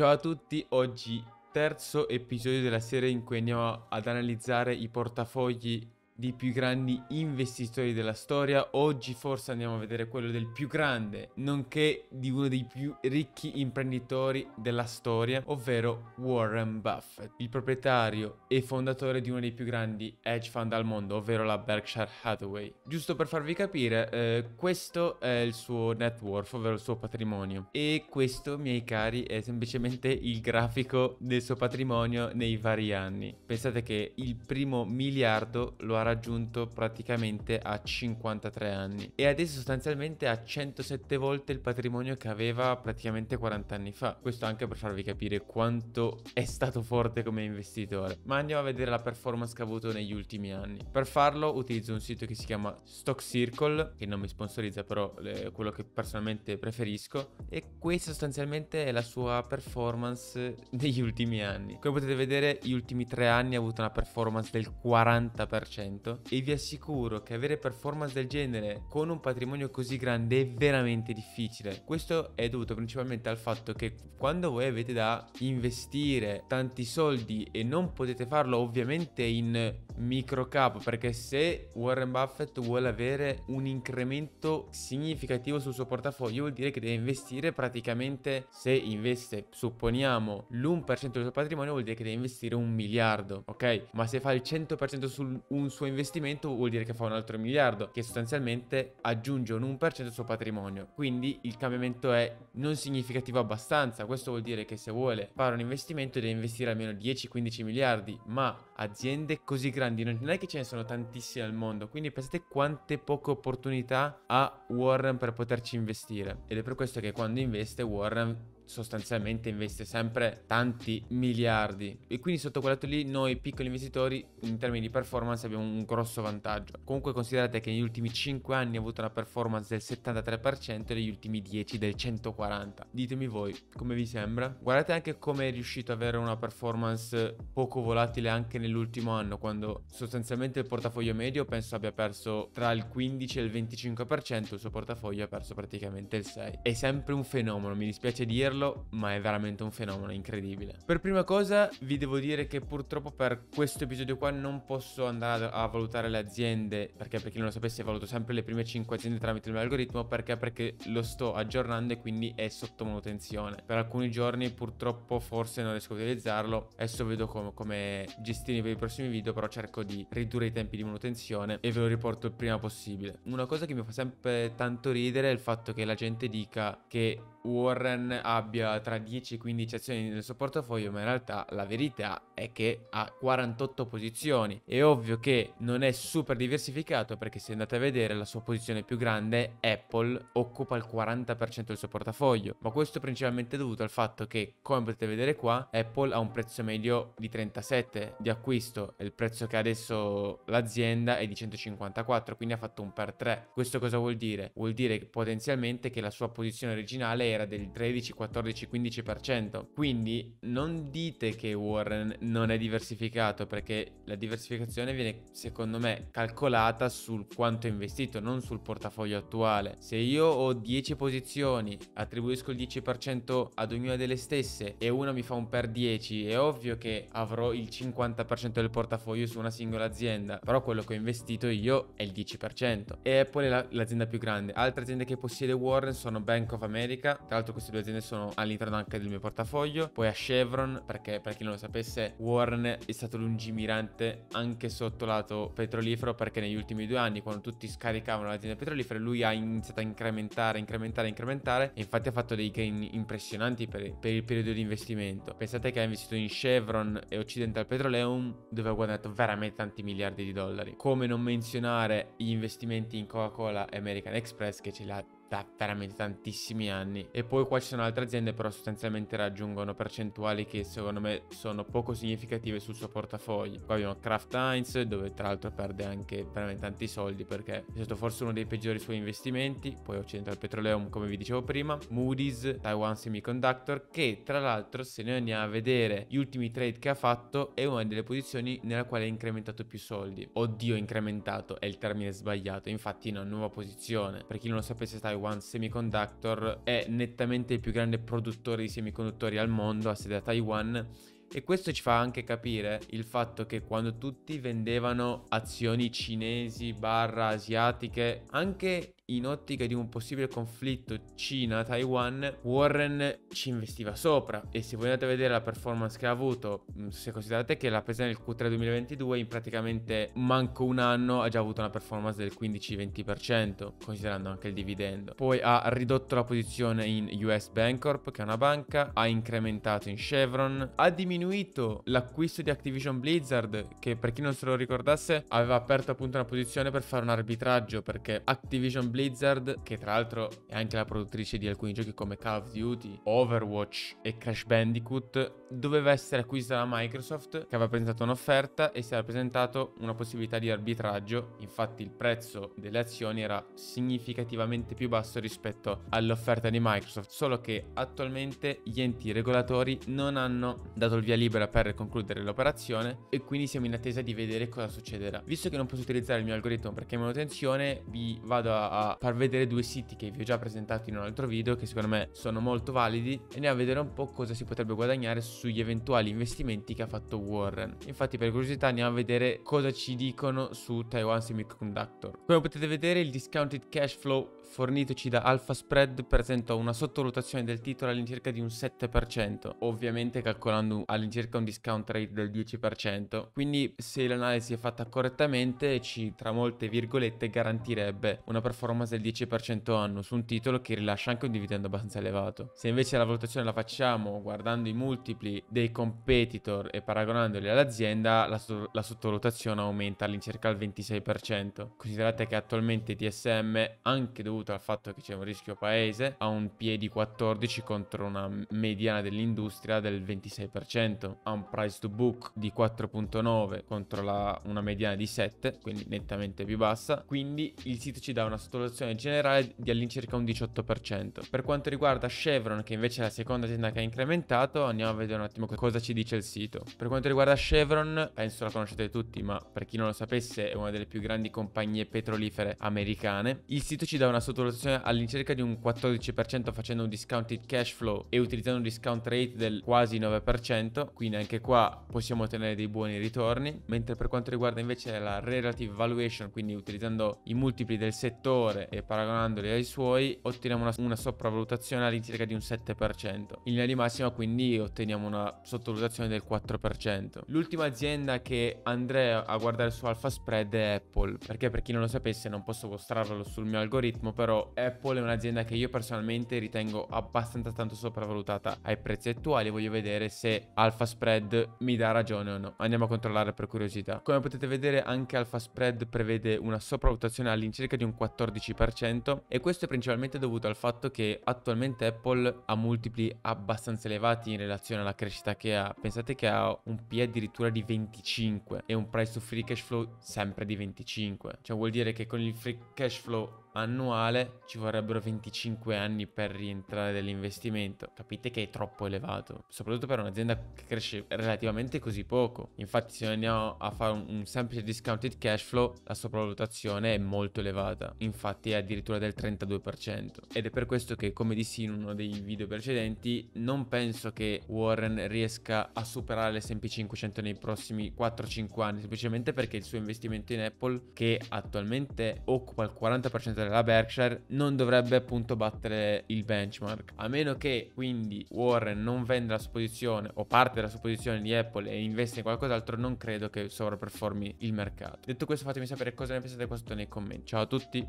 Ciao a tutti, oggi terzo episodio della serie in cui andiamo ad analizzare i portafogli dei più grandi investitori della storia. Oggi forse andiamo a vedere quello del più grande, nonché di uno dei più ricchi imprenditori della storia, ovvero Warren Buffett, il proprietario e fondatore di uno dei più grandi hedge fund al mondo, ovvero la Berkshire Hathaway. Giusto per farvi capire, eh, questo è il suo net worth, ovvero il suo patrimonio. E questo, miei cari, è semplicemente il grafico del suo patrimonio nei vari anni. Pensate che il primo miliardo lo ha raggiunto praticamente a 53 anni e adesso sostanzialmente ha 107 volte il patrimonio che aveva praticamente 40 anni fa. Questo anche per farvi capire quanto è stato forte come investitore. Ma andiamo a vedere la performance che ha avuto negli ultimi anni. Per farlo utilizzo un sito che si chiama Stock Circle, che non mi sponsorizza però è eh, quello che personalmente preferisco e questa sostanzialmente è la sua performance degli ultimi anni. Come potete vedere gli ultimi tre anni ha avuto una performance del 40% conto e vi assicuro che avere performance del genere con un patrimonio così grande è veramente difficile. Questo è dovuto principalmente al fatto che quando voi avete da investire tanti soldi e non potete farlo ovviamente in micro cap perché se Warren Buffett vuole avere un incremento significativo sul suo portafoglio vuol dire che deve investire praticamente se investe supponiamo l'1% del suo patrimonio vuol dire che deve investire un miliardo ok ma se fa il 100% su un suo suo investimento vuol dire che fa un altro miliardo, che sostanzialmente aggiunge un 1% al suo patrimonio. Quindi il cambiamento è non significativo abbastanza. Questo vuol dire che se vuole fare un investimento deve investire almeno 10-15 miliardi, ma aziende così grandi non è che ce ne sono tantissime al mondo, quindi pensate quante poche opportunità ha Warren per poterci investire. Ed è per questo che quando investe Warren sostanzialmente investe sempre tanti miliardi e quindi sotto quel lato lì noi piccoli investitori in termini di performance abbiamo un grosso vantaggio. Comunque considerate che negli ultimi 5 anni ha avuto una performance del 73% e negli ultimi 10 del 140. Ditemi voi come vi sembra. Guardate anche come è riuscito ad avere una performance poco volatile anche nell'ultimo anno quando sostanzialmente il portafoglio medio penso abbia perso tra il 15 e il 25%, il suo portafoglio ha perso praticamente il 6. È sempre un fenomeno, mi dispiace dirlo seguirlo, ma è veramente un fenomeno incredibile. Per prima cosa vi devo dire che purtroppo per questo episodio qua non posso andare a valutare le aziende, perché per chi non lo sapesse valuto sempre le prime 5 aziende tramite il mio algoritmo, perché? Perché lo sto aggiornando e quindi è sotto manutenzione. Per alcuni giorni purtroppo forse non riesco a utilizzarlo, adesso vedo come, come gestirmi per i prossimi video, però cerco di ridurre i tempi di manutenzione e ve lo riporto il prima possibile. Una cosa che mi fa sempre tanto ridere è il fatto che la gente dica che Warren abbia abbia tra 10 e 15 azioni nel suo portafoglio, ma in realtà la verità è che ha 48 posizioni. È ovvio che non è super diversificato perché se andate a vedere la sua posizione più grande, Apple, occupa il 40% del suo portafoglio, ma questo è principalmente dovuto al fatto che, come potete vedere qua, Apple ha un prezzo medio di 37 di acquisto e il prezzo che ha adesso l'azienda è di 154, quindi ha fatto un per 3. Questo cosa vuol dire? Vuol dire potenzialmente che la sua posizione originale era del 13-14 14-15%. Quindi non dite che Warren non è diversificato perché la diversificazione viene secondo me calcolata sul quanto investito, non sul portafoglio attuale. Se io ho 10 posizioni, attribuisco il 10% ad ognuna delle stesse e una mi fa un per 10, è ovvio che avrò il 50% del portafoglio su una singola azienda, però quello che ho investito io è il 10%. E Apple è la, l'azienda più grande. Altre aziende che possiede Warren sono Bank of America, tra l'altro queste due aziende sono sono all'interno anche del mio portafoglio. Poi a Chevron, perché per chi non lo sapesse, Warren è stato lungimirante anche sotto lato petrolifero, perché negli ultimi due anni, quando tutti scaricavano l'azienda petrolifera, lui ha iniziato a incrementare, incrementare, incrementare. E infatti ha fatto dei gain impressionanti per, per il periodo di investimento. Pensate che ha investito in Chevron e Occidental Petroleum, dove ha guadagnato veramente tanti miliardi di dollari. Come non menzionare gli investimenti in Coca-Cola e American Express, che ce li ha da veramente tantissimi anni. E poi qua ci sono altre aziende però sostanzialmente raggiungono percentuali che secondo me sono poco significative sul suo portafoglio. Qua abbiamo Kraft Heinz dove tra l'altro perde anche veramente tanti soldi perché è stato forse uno dei peggiori suoi investimenti, poi Occidental Petroleum come vi dicevo prima, Moody's, Taiwan Semiconductor che tra l'altro se noi andiamo a vedere gli ultimi trade che ha fatto è una delle posizioni nella quale ha incrementato più soldi. Oddio incrementato è il termine sbagliato, infatti in una nuova posizione. Per chi non lo sapesse Taiwan Taiwan Semiconductor è nettamente il più grande produttore di semiconduttori al mondo, ha sede a Taiwan. E questo ci fa anche capire il fatto che quando tutti vendevano azioni cinesi barra asiatiche, anche in ottica di un possibile conflitto Cina-Taiwan, Warren ci investiva sopra e se voi andate a vedere la performance che ha avuto, mm, se considerate che la presa nel Q3 2022 in praticamente manco un anno ha già avuto una performance del 15-20%, considerando anche il dividendo. Poi ha ridotto la posizione in US Bancorp, che è una banca, ha incrementato in Chevron, ha diminuito l'acquisto di Activision Blizzard, che per chi non se lo ricordasse aveva aperto appunto una posizione per fare un arbitraggio perché Activision Blizzard Blizzard, che tra l'altro è anche la produttrice di alcuni giochi come Call of Duty, Overwatch e Crash Bandicoot, doveva essere acquisita da Microsoft, che aveva presentato un'offerta e si era presentato una possibilità di arbitraggio. Infatti il prezzo delle azioni era significativamente più basso rispetto all'offerta di Microsoft, solo che attualmente gli enti regolatori non hanno dato il via libera per concludere l'operazione e quindi siamo in attesa di vedere cosa succederà. Visto che non posso utilizzare il mio algoritmo perché è manutenzione, vi vado a far vedere due siti che vi ho già presentato in un altro video che secondo me sono molto validi e andiamo a vedere un po' cosa si potrebbe guadagnare sugli eventuali investimenti che ha fatto Warren. Infatti per curiosità andiamo a vedere cosa ci dicono su Taiwan Semiconductor. Come potete vedere il discounted cash flow fornitoci da Alpha Spread presenta una sottovalutazione del titolo all'incirca di un 7%, ovviamente calcolando all'incirca un discount rate del 10%, quindi se l'analisi è fatta correttamente ci tra molte virgolette garantirebbe una performance bonus del 10% anno su un titolo che rilascia anche un dividendo abbastanza elevato. Se invece la valutazione la facciamo guardando i multipli dei competitor e paragonandoli all'azienda, la, so la sottovalutazione aumenta all'incirca il 26%. Considerate che attualmente TSM, anche dovuto al fatto che c'è un rischio paese, ha un PE di 14 contro una mediana dell'industria del 26%, ha un price to book di 4.9 contro la, una mediana di 7, quindi nettamente più bassa. Quindi il sito ci dà una sottovalutazione consolazione generale di all'incirca un 18%. Per quanto riguarda Chevron, che invece è la seconda azienda che ha incrementato, andiamo a vedere un attimo cosa ci dice il sito. Per quanto riguarda Chevron, penso la conoscete tutti, ma per chi non lo sapesse è una delle più grandi compagnie petrolifere americane. Il sito ci dà una sottovalutazione all'incirca di un 14% facendo un discounted cash flow e utilizzando un discount rate del quasi 9%, quindi anche qua possiamo ottenere dei buoni ritorni, mentre per quanto riguarda invece la relative valuation, quindi utilizzando i multipli del settore, valore e paragonandoli ai suoi otteniamo una, una sopravvalutazione all'incirca di un 7%. In linea di massima quindi otteniamo una sottovalutazione del 4%. L'ultima azienda che andrei a guardare su Alpha Spread è Apple, perché per chi non lo sapesse non posso mostrarlo sul mio algoritmo, però Apple è un'azienda che io personalmente ritengo abbastanza tanto sopravvalutata ai prezzi attuali, voglio vedere se Alpha Spread mi dà ragione o no. Andiamo a controllare per curiosità. Come potete vedere anche Alpha Spread prevede una sopravvalutazione all'incirca di un 14%. 12% e questo è principalmente dovuto al fatto che attualmente Apple ha multipli abbastanza elevati in relazione alla crescita che ha. Pensate che ha un P addirittura di 25 e un price to free cash flow sempre di 25. Cioè vuol dire che con il free cash flow annuale ci vorrebbero 25 anni per rientrare dell'investimento. Capite che è troppo elevato, soprattutto per un'azienda che cresce relativamente così poco. Infatti se andiamo a fare un, un semplice discounted cash flow, la sopravvalutazione è molto elevata, infatti è addirittura del 32%. Ed è per questo che, come dissi in uno dei video precedenti, non penso che Warren riesca a superare l'SP 500 nei prossimi 4-5 anni, semplicemente perché il suo investimento in Apple, che attualmente occupa il 40% titolo della Berkshire non dovrebbe appunto battere il benchmark. A meno che quindi Warren non venda la sua posizione o parte della sua posizione di Apple e investe in qualcos'altro, non credo che sovraperformi il mercato. Detto questo fatemi sapere cosa ne pensate qua sotto nei commenti. Ciao a tutti!